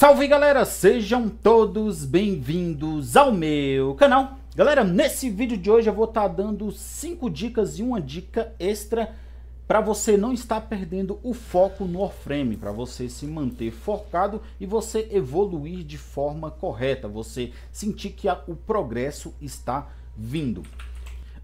Salve galera, sejam todos bem-vindos ao meu canal. Galera, nesse vídeo de hoje eu vou estar tá dando 5 dicas e uma dica extra para você não estar perdendo o foco no Warframe, para você se manter focado e você evoluir de forma correta, você sentir que o progresso está vindo.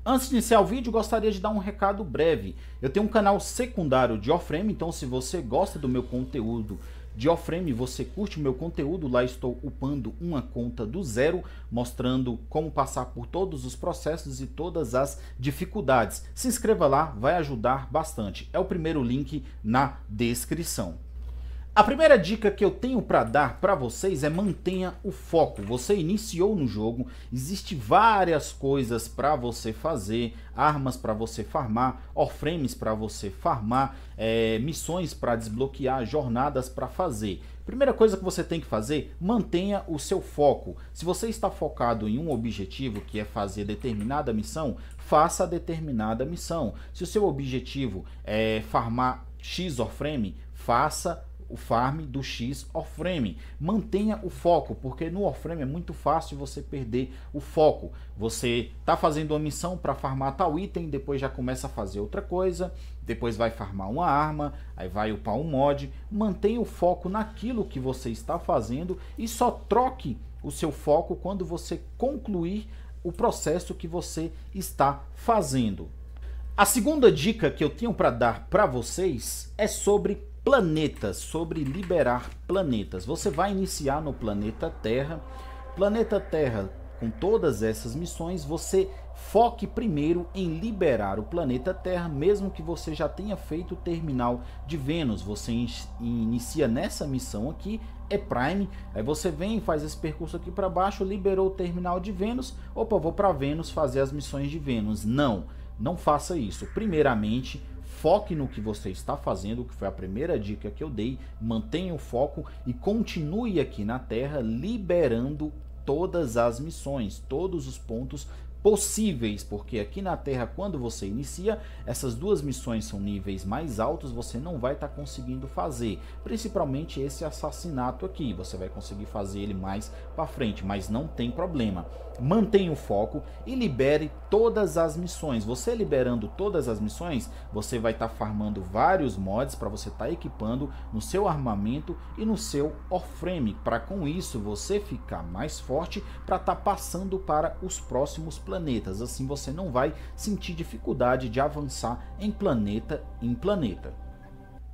Antes de iniciar o vídeo, gostaria de dar um recado breve. Eu tenho um canal secundário de Oframe, então se você gosta do meu conteúdo de Oframe, você curte o meu conteúdo, lá estou upando uma conta do zero, mostrando como passar por todos os processos e todas as dificuldades. Se inscreva lá, vai ajudar bastante. É o primeiro link na descrição. A primeira dica que eu tenho para dar para vocês é mantenha o foco. Você iniciou no jogo, existe várias coisas para você fazer, armas para você farmar, orframes para você farmar, é, missões para desbloquear, jornadas para fazer. Primeira coisa que você tem que fazer, mantenha o seu foco. Se você está focado em um objetivo que é fazer determinada missão, faça determinada missão. Se o seu objetivo é farmar X orframe, faça o farm do X off-frame. Mantenha o foco, porque no off-frame é muito fácil você perder o foco. Você está fazendo uma missão para farmar tal item, depois já começa a fazer outra coisa, depois vai farmar uma arma, aí vai upar um mod. Mantenha o foco naquilo que você está fazendo e só troque o seu foco quando você concluir o processo que você está fazendo. A segunda dica que eu tenho para dar para vocês é sobre planetas, sobre liberar planetas. Você vai iniciar no planeta Terra. Planeta Terra, com todas essas missões, você foque primeiro em liberar o planeta Terra, mesmo que você já tenha feito o terminal de Vênus. Você in inicia nessa missão aqui, é Prime, aí você vem, faz esse percurso aqui para baixo, liberou o terminal de Vênus, opa, vou para Vênus fazer as missões de Vênus. Não, não faça isso. Primeiramente, Foque no que você está fazendo, que foi a primeira dica que eu dei. Mantenha o foco e continue aqui na Terra liberando todas as missões, todos os pontos possíveis, porque aqui na Terra, quando você inicia, essas duas missões são níveis mais altos, você não vai estar tá conseguindo fazer, principalmente esse assassinato aqui, você vai conseguir fazer ele mais para frente, mas não tem problema. Mantenha o foco e libere todas as missões. Você liberando todas as missões, você vai estar tá farmando vários mods para você estar tá equipando no seu armamento e no seu orframe, para com isso você ficar mais forte para estar tá passando para os próximos planos planetas, assim você não vai sentir dificuldade de avançar em planeta em planeta.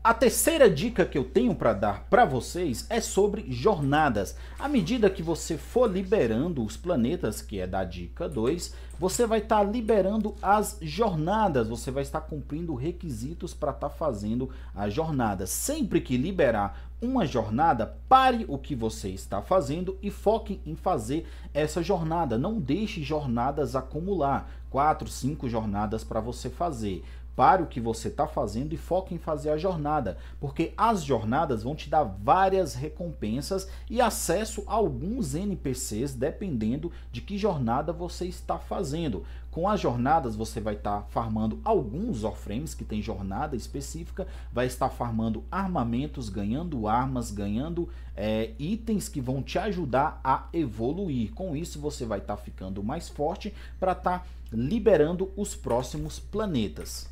A terceira dica que eu tenho para dar para vocês é sobre jornadas. À medida que você for liberando os planetas, que é da dica 2, você vai estar tá liberando as jornadas, você vai estar cumprindo requisitos para estar tá fazendo a jornada. Sempre que liberar uma jornada, pare o que você está fazendo e foque em fazer essa jornada. Não deixe jornadas acumular, 4, 5 jornadas para você fazer. Pare o que você está fazendo e foque em fazer a jornada, porque as jornadas vão te dar várias recompensas e acesso a alguns NPCs, dependendo de que jornada você está fazendo. Com as jornadas, você vai estar tá farmando alguns orframes que tem jornada específica, vai estar farmando armamentos, ganhando armas, ganhando é, itens que vão te ajudar a evoluir. Com isso, você vai estar tá ficando mais forte para estar tá liberando os próximos planetas.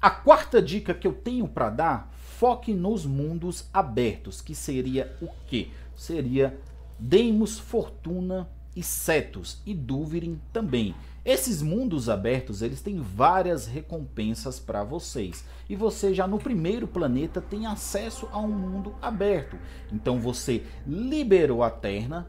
A quarta dica que eu tenho para dar, foque nos mundos abertos, que seria o quê? Seria Deimos, Fortuna e Setos e Dúvirin também. Esses mundos abertos, eles têm várias recompensas para vocês. E você já no primeiro planeta tem acesso a um mundo aberto. Então você liberou a Terra,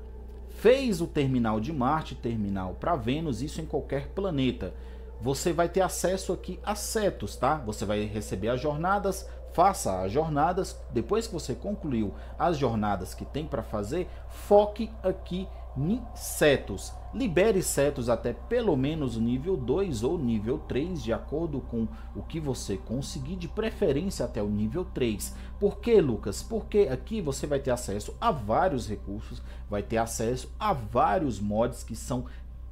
fez o terminal de Marte, terminal para Vênus, isso em qualquer planeta você vai ter acesso aqui a setos, tá? Você vai receber as jornadas, faça as jornadas, depois que você concluiu as jornadas que tem para fazer, foque aqui em setos. Libere setos até pelo menos nível 2 ou nível 3, de acordo com o que você conseguir, de preferência até o nível 3. Por que, Lucas? Porque aqui você vai ter acesso a vários recursos, vai ter acesso a vários mods que são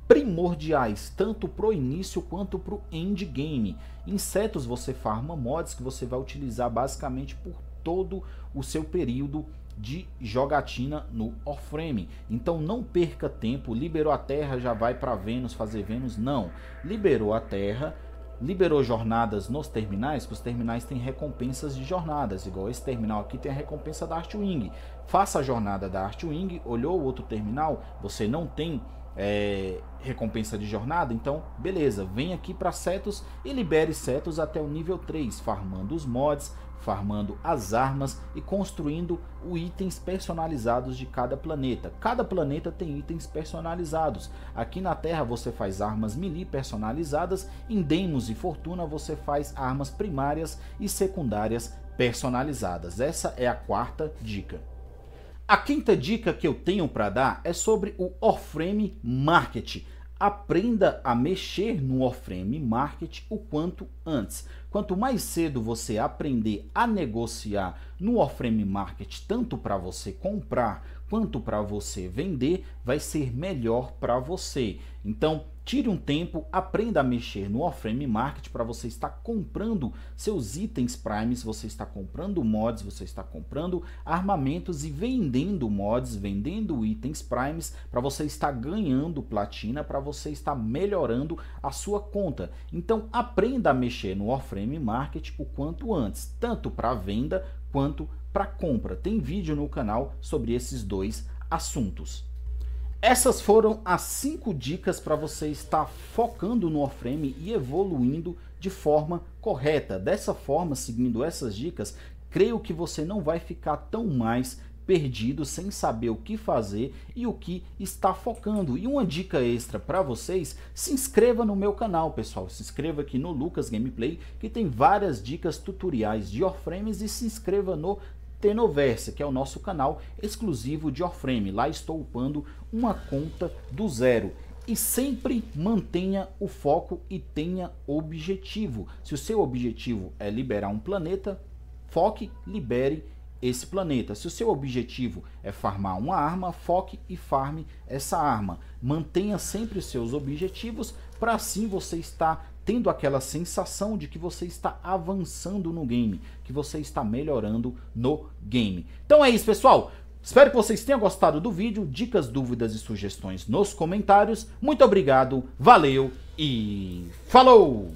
primordiais, tanto para o início quanto para o endgame. Insetos você farma mods que você vai utilizar basicamente por todo o seu período de jogatina no off frame. Então não perca tempo, liberou a Terra, já vai para Vênus fazer Vênus, não. Liberou a Terra, liberou jornadas nos terminais, que os terminais têm recompensas de jornadas, igual esse terminal aqui tem a recompensa da Artwing. Faça a jornada da Artwing, olhou o outro terminal, você não tem é, recompensa de jornada, então beleza, vem aqui para setos e libere setos até o nível 3, farmando os mods, farmando as armas e construindo os itens personalizados de cada planeta. Cada planeta tem itens personalizados. Aqui na Terra você faz armas melee personalizadas, em Demos e Fortuna você faz armas primárias e secundárias personalizadas. Essa é a quarta dica. A quinta dica que eu tenho para dar é sobre o off-frame Market. Aprenda a mexer no off-frame Market o quanto antes. Quanto mais cedo você aprender a negociar no off-frame Market, tanto para você comprar quanto para você vender, vai ser melhor para você. Então, Tire um tempo, aprenda a mexer no Off-Frame Market para você estar comprando seus itens primes, você está comprando mods, você está comprando armamentos e vendendo mods, vendendo itens primes para você estar ganhando platina, para você estar melhorando a sua conta. Então aprenda a mexer no Off-Frame Market o quanto antes, tanto para venda quanto para compra. Tem vídeo no canal sobre esses dois assuntos. Essas foram as 5 dicas para você estar focando no frame e evoluindo de forma correta. Dessa forma, seguindo essas dicas, creio que você não vai ficar tão mais perdido sem saber o que fazer e o que está focando. E uma dica extra para vocês, se inscreva no meu canal, pessoal. Se inscreva aqui no Lucas Gameplay, que tem várias dicas tutoriais de frames e se inscreva no Tenoversa, que é o nosso canal exclusivo de Orframe. Lá estou upando uma conta do zero. E sempre mantenha o foco e tenha objetivo. Se o seu objetivo é liberar um planeta, foque, libere esse planeta. Se o seu objetivo é farmar uma arma, foque e farme essa arma. Mantenha sempre os seus objetivos para assim você estar tendo aquela sensação de que você está avançando no game, que você está melhorando no game. Então é isso, pessoal. Espero que vocês tenham gostado do vídeo. Dicas, dúvidas e sugestões nos comentários. Muito obrigado, valeu e falou!